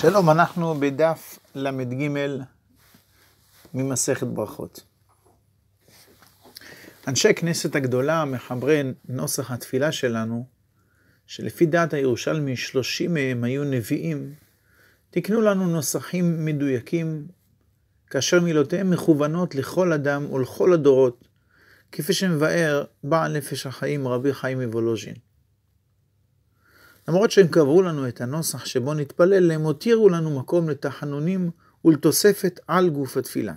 שלום, אנחנו בדף ל"ג ממסכת ברכות. אנשי כנסת הגדולה, מחברי נוסח התפילה שלנו, שלפי דעת הירושלמי, שלושים מהם היו נביאים, תקנו לנו נוסחים מדויקים, כאשר מילותיהם מכוונות לכל אדם ולכל הדורות, כפי שמבאר בעל נפש החיים רבי חיים מוולוז'ין. למרות שהם קבעו לנו את הנוסח שבו נתפלל, הם הותירו לנו מקום לתחנונים ולתוספת על גוף התפילה.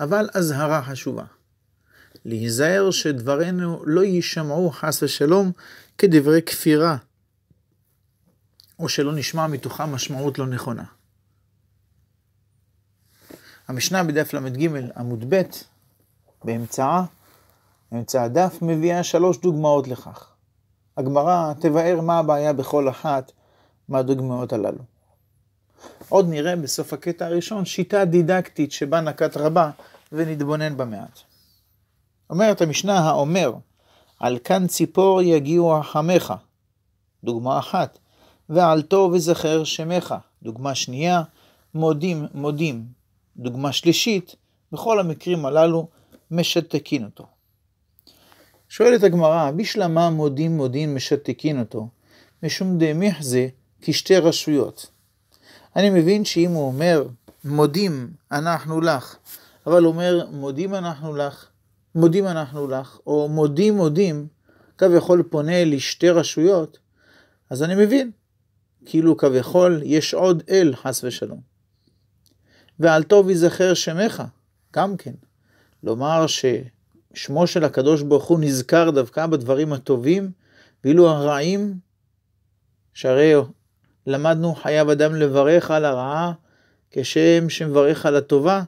אבל אזהרה חשובה. להיזהר שדברינו לא יישמעו חס ושלום כדברי כפירה, או שלא נשמע מתוכם משמעות לא נכונה. המשנה בדף ל"ג עמוד ב' באמצעה, באמצע הדף, מביאה שלוש דוגמאות לכך. הגמרא תבאר מה הבעיה בכל אחת מהדוגמאות הללו. עוד נראה בסוף הקטע הראשון שיטה דידקטית שבה נקט רבה ונתבונן בה מעט. אומרת המשנה האומר, על כאן ציפור יגיעו החמך, דוגמה אחת, ועל טוב וזכר שמך, דוגמה שנייה, מודים מודים, דוגמה שלישית, בכל המקרים הללו משתקין אותו. שואלת הגמרא, בשלמה מודים מודים משתקין אותו, משום דמיח זה כשתי רשויות. אני מבין שאם הוא אומר, מודים אנחנו לך, אבל אומר, מודים אנחנו לך, מודים אנחנו לך, או מודים מודים, כביכול פונה לשתי רשויות, אז אני מבין, כאילו כביכול יש עוד אל, חס ושלום. ועל טוב ייזכר שמך, גם כן. לומר ש... שמו של הקדוש ברוך הוא נזכר דווקא בדברים הטובים, ואילו הרעים, שהרי למדנו חייב אדם לברך על הרעה כשם שמברך על הטובה,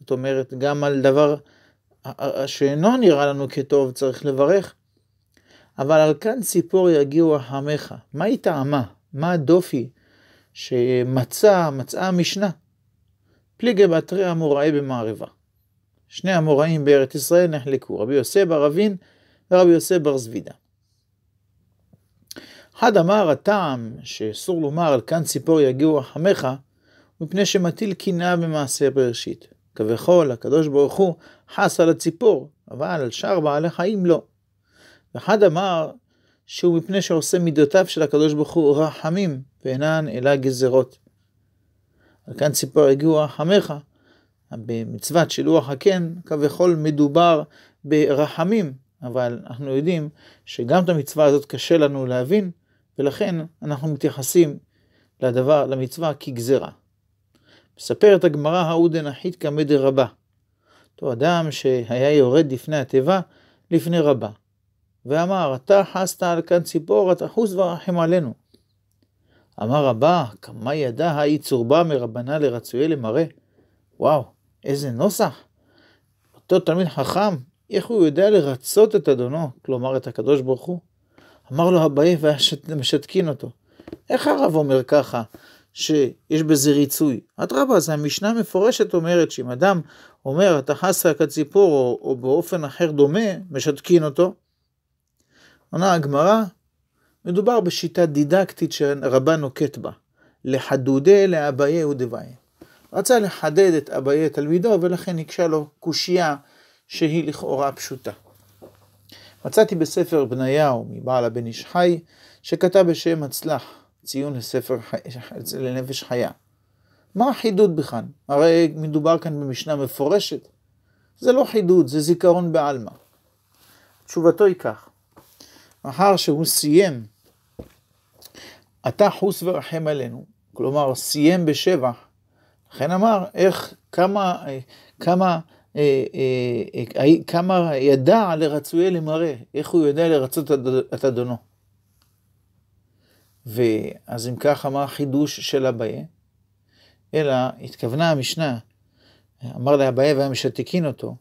זאת אומרת גם על דבר שאינו נראה לנו כטוב צריך לברך. אבל על כאן ציפור יגיעו עמך, מה היא טעמה? מה הדופי שמצאה מצאה המשנה? פליגי בתרי אמוראי במערבה. שני המוראים בארץ ישראל נחלקו, רבי יוסי בר אבין ורבי יוסי בר זבידה. אחד אמר הטעם שאסור לומר על כאן ציפור יגיעו חמך, מפני שמטיל קנאה במעשה בראשית. כבכל הקדוש ברוך הוא חס על הציפור, אבל על שאר בעלי חיים לא. ואחד אמר שהוא מפני שעושה מידותיו של הקדוש ברוך הוא רחמים, ואינן אלא גזרות. על כאן ציפור יגיעו רחמך, במצוות שילוח הקן, כביכול מדובר ברחמים, אבל אנחנו יודעים שגם את המצווה הזאת קשה לנו להבין, ולכן אנחנו מתייחסים לדבר, למצווה כגזרה. מספרת הגמרא ההוא דנחית כמדי רבה. אותו אדם שהיה יורד לפני התיבה, לפני רבה, ואמר, אתה חסת על כאן ציפור, אתה חוס ורחם עלינו. אמר רבה, כמה ידע האי צורבה מרבנה לרצויה למראה. וואו, איזה נוסח. אותו תלמיד חכם, איך הוא יודע לרצות את אדונו, כלומר את הקדוש ברוך הוא? אמר לו אביי ומשתקין אותו. איך הרב אומר ככה, שיש בזה ריצוי? אדרבה, אז המשנה המפורשת אומרת שאם אדם אומר, אתה חסה כציפור, או, או באופן אחר דומה, משתקין אותו. עונה הגמרא, מדובר בשיטה דידקטית שרבה נוקט בה, לחדודי לאביי דבעי. רצה לחדד את אביי תלמידו ולכן הקשה לו קושייה שהיא לכאורה פשוטה. מצאתי בספר בניהו מבעל הבן איש חי שכתב בשם הצלח ציון לספר לנפש חיה. מה החידוד בכאן? הרי מדובר כאן במשנה מפורשת. זה לא חידוד, זה זיכרון בעלמא. תשובתו היא כך, מאחר שהוא סיים, אתה חוס ורחם עלינו, כלומר סיים בשבח לכן אמר, איך, כמה, אה, כמה, אה, אה, אה, כמה ידע לרצויה למראה, איך הוא יודע לרצות את אדונו. ואז אם כך, מה החידוש של אביה? אלא התכוונה המשנה, אמר לאביי והיה משתיקין אותו,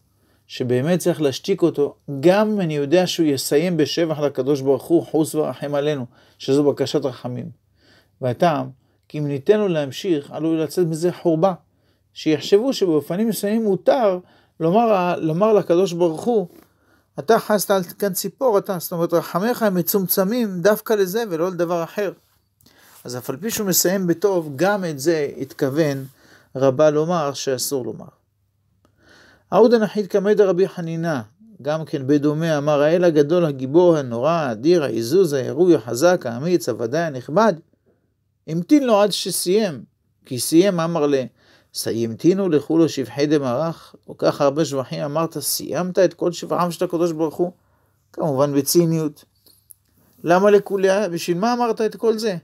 שבאמת צריך להשתיק אותו, גם אם אני יודע שהוא יסיים בשבח לקדוש ברוך הוא, חוס ורחם עלינו, שזו בקשת רחמים. והטעם, כי אם ניתן לו להמשיך, עלול לצאת מזה חורבה. שיחשבו שבאופנים מסוימים מותר לומר, לומר לקדוש ברוך הוא, אתה חסת על כאן ציפור, אתה, זאת אומרת רחמיך הם מצומצמים דווקא לזה ולא לדבר אחר. אז אף על פי שהוא מסיים בטוב, גם את זה התכוון רבה לומר שאסור לומר. אהוד הנחית כמדא רבי חנינא, גם כן בדומה אמר האל הגדול, הגיבור, הנורא, האדיר, העיזוז, הירוי, החזק, האמיץ, הוודאי הנכבד, המתין לו עד שסיים, כי סיים אמר ל... סיימתינו לכו לו שבחי דמרח, כל כך הרבה שבחים אמרת, סיימת את כל שבחם של הקדוש ברוך הוא? כמובן בציניות. למה לכולי, בשביל מה אמרת את כל זה?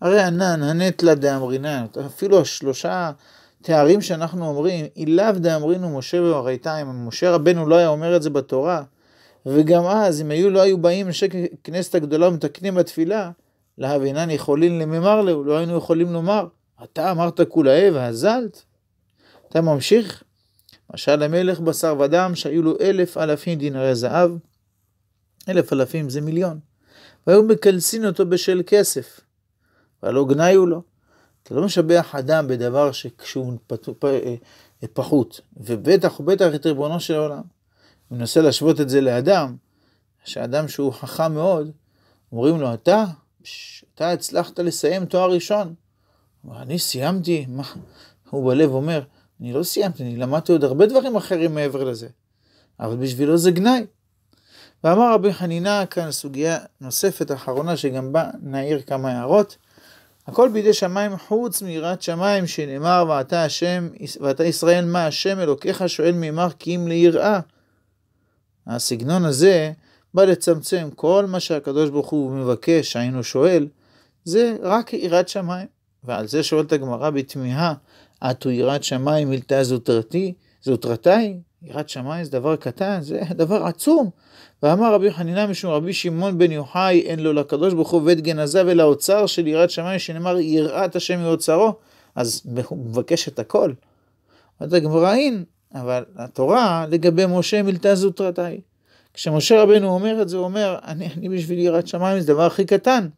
הרי ענן, הנטלה דאמרינן, אפילו השלושה תארים שאנחנו אומרים, אילב דאמרינו משה ואורייתיים, משה רבנו לא היה אומר את זה בתורה, וגם אז, אם היו לא היו באים אנשי כנסת הגדולה ומתקנים בתפילה, להבינן יכולים לממר לו, לא היינו יכולים לומר, אתה אמרת כולאה והזלת. אתה ממשיך? משל המלך בשר ודם שהיו לו אלף אלפים דינרי זהב, אלף אלפים זה מיליון, והיו מקלסין אותו בשל כסף, והלא גנאי הוא לו. לא. אתה לא משבח אדם בדבר שכשהוא אה, פחות, ובטח ובטח את ריבונו של העולם. אני מנסה להשוות את זה לאדם, שאדם שהוא חכם מאוד, אומרים לו, אתה אתה הצלחת לסיים תואר ראשון. אני סיימתי, מה? הוא בלב אומר, אני לא סיימתי, אני למדתי עוד הרבה דברים אחרים מעבר לזה. אבל בשבילו זה גנאי. ואמר רבי חנינה כאן סוגיה נוספת, אחרונה, שגם בה נעיר כמה הערות. הכל בידי שמיים חוץ מיראת שמיים, שנאמר ואתה השם, ואתה ישראל מה השם אלוקיך שואל מימר כי אם ליראה. הסגנון הזה בא לצמצם כל מה שהקדוש ברוך הוא מבקש, היינו שואל, זה רק יראת שמיים. ועל זה שואלת הגמרא בתמיהה, עתו יראת שמיים מילתה זוטרתי, זוטרתי, יראת שמיים זה דבר קטן, זה דבר עצום. ואמר רבי חנינא משום רבי שמעון בן יוחאי, אין לו לקדוש ברוך הוא בית גנזיו אלא אוצר של יראת שמיים, שנאמר יראת השם מאוצרו, אז הוא מבקש את הכל. אז הגמרא אין, אבל התורה לגבי משה מילתה זוטרתי. כשמשה רבנו אומר את זה, הוא אומר, אני, אני בשביל יראת שמיים זה דבר הכי קטן.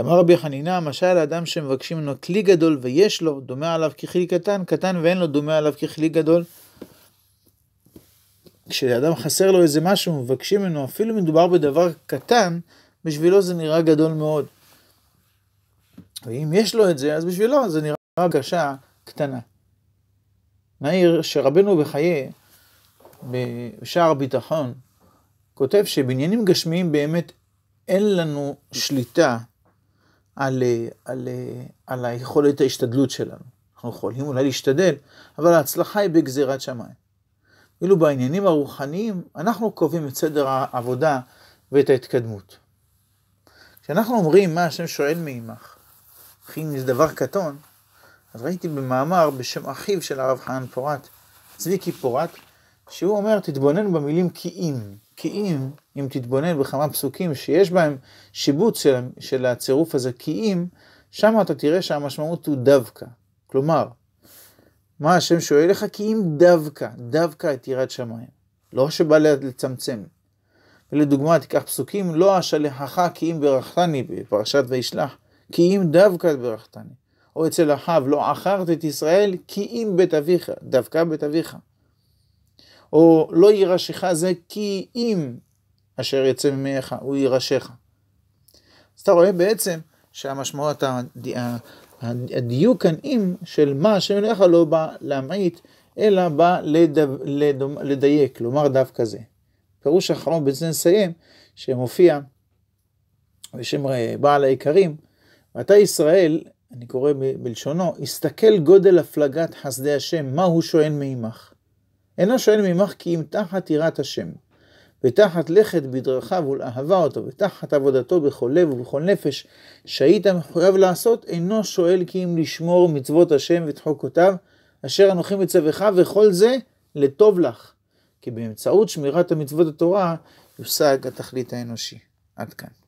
אמר רבי חנינא, משל האדם שמבקשים ממנו כלי גדול ויש לו, דומה עליו ככלי קטן, קטן ואין לו דומה עליו ככלי גדול. כשלאדם חסר לו איזה משהו, מבקשים ממנו, אפילו מדובר בדבר קטן, בשבילו זה נראה גדול מאוד. ואם יש לו את זה, אז בשבילו זה נראה בקשה קטנה. נעיר שרבנו בחיי בשער הביטחון, כותב שבעניינים גשמיים באמת אין לנו שליטה על, על, על היכולת ההשתדלות שלנו. אנחנו יכולים אולי להשתדל, אבל ההצלחה היא בגזירת שמיים. ואילו בעניינים הרוחניים, אנחנו קובעים את סדר העבודה ואת ההתקדמות. כשאנחנו אומרים מה השם שואל מעמך, אחי זה דבר קטון, אז ראיתי במאמר בשם אחיו של הרב חנן פורת, צביקי פורת, שהוא אומר, תתבונן במילים כי אם. כי אם, אם תתבונן בכמה פסוקים שיש בהם שיבוץ של, של הצירוף הזה, כי אם, שם אתה תראה שהמשמעות הוא דווקא. כלומר, מה השם שואל לך? כי אם דווקא, דווקא את יראת שמיים. לא שבא לצמצם. ולדוגמה, תיקח פסוקים, לא אשלחך כי אם ברכתני בפרשת וישלח, כי אם דווקא את ברכתני. או אצל אחיו, לא עכרת את ישראל כי אם בית אביך, דווקא בית אביך. או לא יירשך זה כי אם אשר יצא ממך הוא יירשך. אז אתה רואה בעצם שהמשמעות, הדי, הדיוק אם של מה השם אליך לא בא להמעיט, אלא בא לדו, לדו, לדייק, לומר דווקא זה. פירוש אחרון, בזה נסיים, שמופיע בשם אה, בעל האיכרים, ואתה ישראל, אני קורא בלשונו, הסתכל גודל הפלגת חסדי השם, מה הוא שואל מעמך. אינו שואל ממך כי אם תחת יראת השם, ותחת לכת בדרכיו ולאהבה אותו, ותחת עבודתו בכל לב ובכל נפש, שהיית מחויב לעשות, אינו שואל כי אם לשמור מצוות השם ואת חוקותיו, אשר אנוכי מצווך, וכל זה לטוב לך, כי באמצעות שמירת המצוות התורה יושג התכלית האנושי. עד כאן.